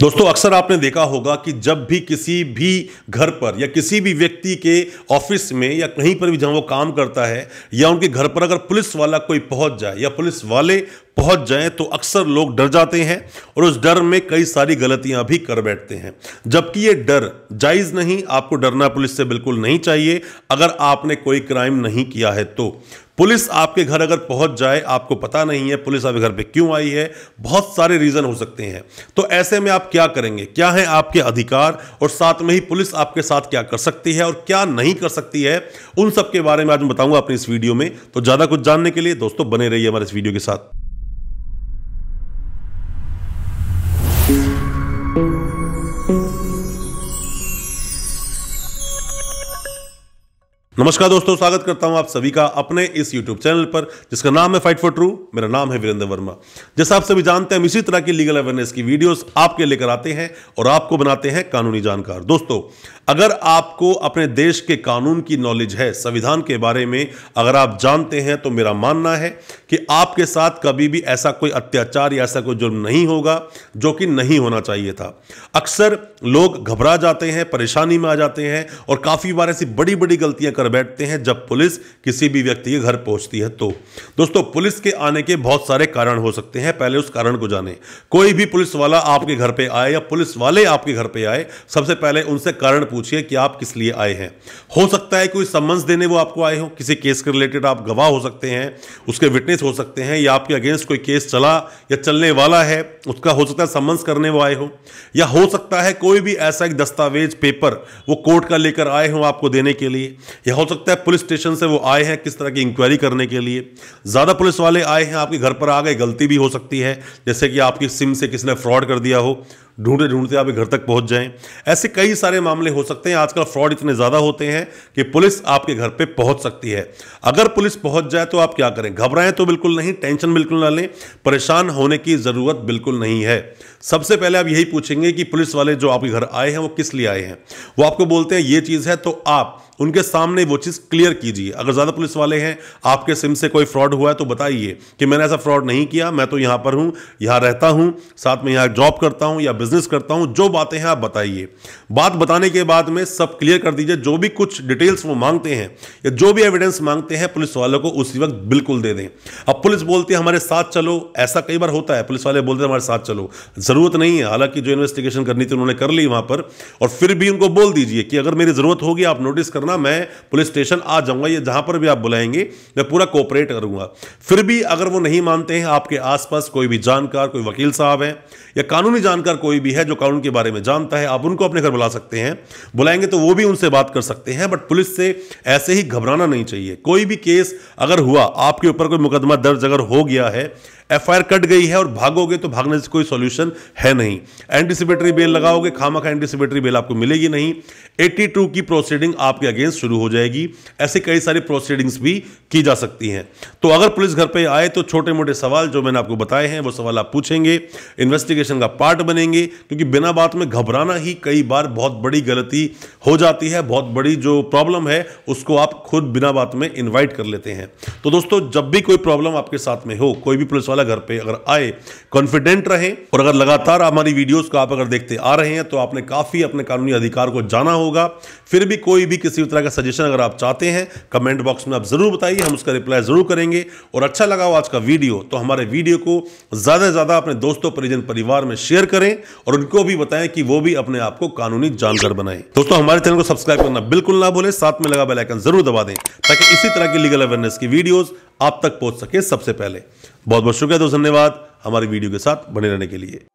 दोस्तों अक्सर आपने देखा होगा कि जब भी किसी भी घर पर या किसी भी व्यक्ति के ऑफिस में या कहीं पर भी जहां वो काम करता है या उनके घर पर अगर पुलिस वाला कोई पहुंच जाए या पुलिस वाले पहुंच जाएं तो अक्सर लोग डर जाते हैं और उस डर में कई सारी गलतियां भी कर बैठते हैं जबकि ये डर जायज़ नहीं आपको डरना पुलिस से बिल्कुल नहीं चाहिए अगर आपने कोई क्राइम नहीं किया है तो पुलिस आपके घर अगर पहुंच जाए आपको पता नहीं है पुलिस आपके घर पे क्यों आई है बहुत सारे रीज़न हो सकते हैं तो ऐसे में आप क्या करेंगे क्या है आपके अधिकार और साथ में ही पुलिस आपके साथ क्या कर सकती है और क्या नहीं कर सकती है उन सब के बारे में आज मैं बताऊंगा अपनी इस वीडियो में तो ज़्यादा कुछ जानने के लिए दोस्तों बने रहिए हमारे इस वीडियो के साथ नमस्कार दोस्तों स्वागत करता हूं आप सभी का अपने इस यूट्यूब चैनल पर जिसका नाम है फाइट फॉर ट्रू मेरा नाम है वीरेंद्र वर्मा जैसा आप सभी जानते हैं हम इसी तरह की लीगल अवेयरनेस की वीडियोस आपके लेकर आते हैं और आपको बनाते हैं कानूनी जानकार दोस्तों अगर आपको अपने देश के कानून की नॉलेज है संविधान के बारे में अगर आप जानते हैं तो मेरा मानना है कि आपके साथ कभी भी ऐसा कोई अत्याचार या ऐसा कोई जुर्म नहीं होगा जो कि नहीं होना चाहिए था अक्सर लोग घबरा जाते हैं परेशानी में आ जाते हैं और काफ़ी बार ऐसी बड़ी बड़ी गलतियां कर बैठते हैं जब पुलिस किसी भी व्यक्ति के घर पहुंचती है तो दोस्तों पुलिस के आने के बहुत सारे कारण हो सकते हैं पहले उस कारण को जाने कोई भी पुलिस वाला आपके घर पर आए या पुलिस वाले आपके घर पर आए सबसे पहले उनसे कारण पूछ पूछिए कि आप किस लिए आए हैं हो सकता है कोई सम्मंस देने वो आपको आए हो किसी केस के रिलेटेड आप गवाह हो सकते हैं उसके विटनेस हो सकते हैं या आपके अगेंस्ट कोई केस चला या चलने वाला है उसका हो सकता है सम्मंस करने वो आए हो या हो सकता है कोई भी ऐसा एक दस्तावेज पेपर वो कोर्ट का लेकर आए हों आपको देने के लिए या हो सकता है पुलिस स्टेशन से वो आए हैं किस तरह की इंक्वायरी करने के लिए ज़्यादा पुलिस वाले आए हैं आपके घर पर आ गए गलती भी हो सकती है जैसे कि आपकी सिम से किसने फ्रॉड कर दिया हो ढूंढते ढूंढते आप घर तक पहुंच जाएं ऐसे कई सारे मामले हो सकते हैं आजकल फ्रॉड इतने ज़्यादा होते हैं कि पुलिस आपके घर पे पहुंच सकती है अगर पुलिस पहुंच जाए तो आप क्या करें घबराएं तो बिल्कुल नहीं टेंशन बिल्कुल ना लें परेशान होने की ज़रूरत बिल्कुल नहीं है सबसे पहले आप यही पूछेंगे कि पुलिस वाले जो आपके घर आए हैं वो किस लिए आए हैं वो आपको बोलते हैं ये चीज़ है तो आप उनके सामने वो चीज़ क्लियर कीजिए अगर ज़्यादा पुलिस वाले हैं आपके सिम से कोई फ्रॉड हुआ है तो बताइए कि मैंने ऐसा फ्रॉड नहीं किया मैं तो यहां पर हूं यहां रहता हूं साथ में यहां जॉब करता हूं या बिजनेस करता हूं जो बातें हैं आप बताइए बात बताने के बाद में सब क्लियर कर दीजिए जो भी कुछ डिटेल्स वो मांगते हैं या जो भी एविडेंस मांगते हैं पुलिस वालों को उसी वक्त बिल्कुल दे दें अब पुलिस बोलती है हमारे साथ चलो ऐसा कई बार होता है पुलिस वाले बोलते हैं हमारे साथ चलो ज़रूरत नहीं है हालांकि जो इन्वेस्टिगेशन करनी थी उन्होंने कर ली वहां पर और फिर भी उनको बोल दीजिए कि अगर मेरी ज़रूरत होगी आप नोटिस करना ना मैं पुलिस स्टेशन आ जाऊंगा ये जहां पर भी आप बुलाएंगे मैं पूरा कोऑपरेट करूंगा फिर भी अगर वो नहीं मानते हैं आपके आसपास कोई भी जानकार कोई वकील साहब है या कानूनी जानकार कोई भी है जो कानून के बारे में जानता है आप उनको अपने घर बुला सकते हैं बुलाएंगे तो वो भी उनसे बात कर सकते हैं बट पुलिस से ऐसे ही घबराना नहीं चाहिए कोई भी केस अगर हुआ आपके ऊपर कोई मुकदमा दर्ज अगर हो गया है एफ कट गई है और भागोगे तो भागने से कोई सॉल्यूशन है नहीं एंटीसिपेटरी बेल लगाओगे खामा का एंटीसिपेटरी बेल आपको मिलेगी नहीं 82 की प्रोसीडिंग आपके अगेंस्ट शुरू हो जाएगी ऐसे कई सारी प्रोसीडिंग्स भी की जा सकती हैं तो अगर पुलिस घर पर आए तो छोटे मोटे सवाल जो मैंने आपको बताए हैं वो सवाल आप पूछेंगे इन्वेस्टिगेशन का पार्ट बनेंगे क्योंकि बिना बात में घबराना ही कई बार बहुत बड़ी गलती हो जाती है बहुत बड़ी जो प्रॉब्लम है उसको आप खुद बिना बात में इन्वाइट कर लेते हैं तो दोस्तों जब भी कोई प्रॉब्लम आपके साथ में हो कोई भी पुलिस वाला वाला घर पे अगर आए कॉन्फिडेंट रहे और अगर लगातार हमारी वीडियोस को आप अगर देखते आ रहे हैं तो आपने काफ़ी अपने कानूनी अधिकार को जाना होगा फिर भी कोई भी किसी तरह का सजेशन अगर आप चाहते हैं कमेंट बॉक्स में आप ज़रूर बताइए हम उसका रिप्लाई ज़रूर करेंगे और अच्छा लगा हो आज का वीडियो तो हमारे वीडियो को ज़्यादा से ज़्यादा अपने दोस्तों परिजन परिवार में शेयर करें और उनको भी बताएं कि वो भी अपने आप को कानूनी जानकार बनाए दोस्तों हमारे चैनल को सब्सक्राइब करना बिल्कुल ना भूलें साथ में लगा बेलाइकन जरूर दबा दें ताकि इसी तरह की लीगल अवेयरनेस की वीडियोज़ आप तक पहुंच सके सबसे पहले बहुत बहुत शुक्रिया दोस्तों धन्यवाद हमारी वीडियो के साथ बने रहने के लिए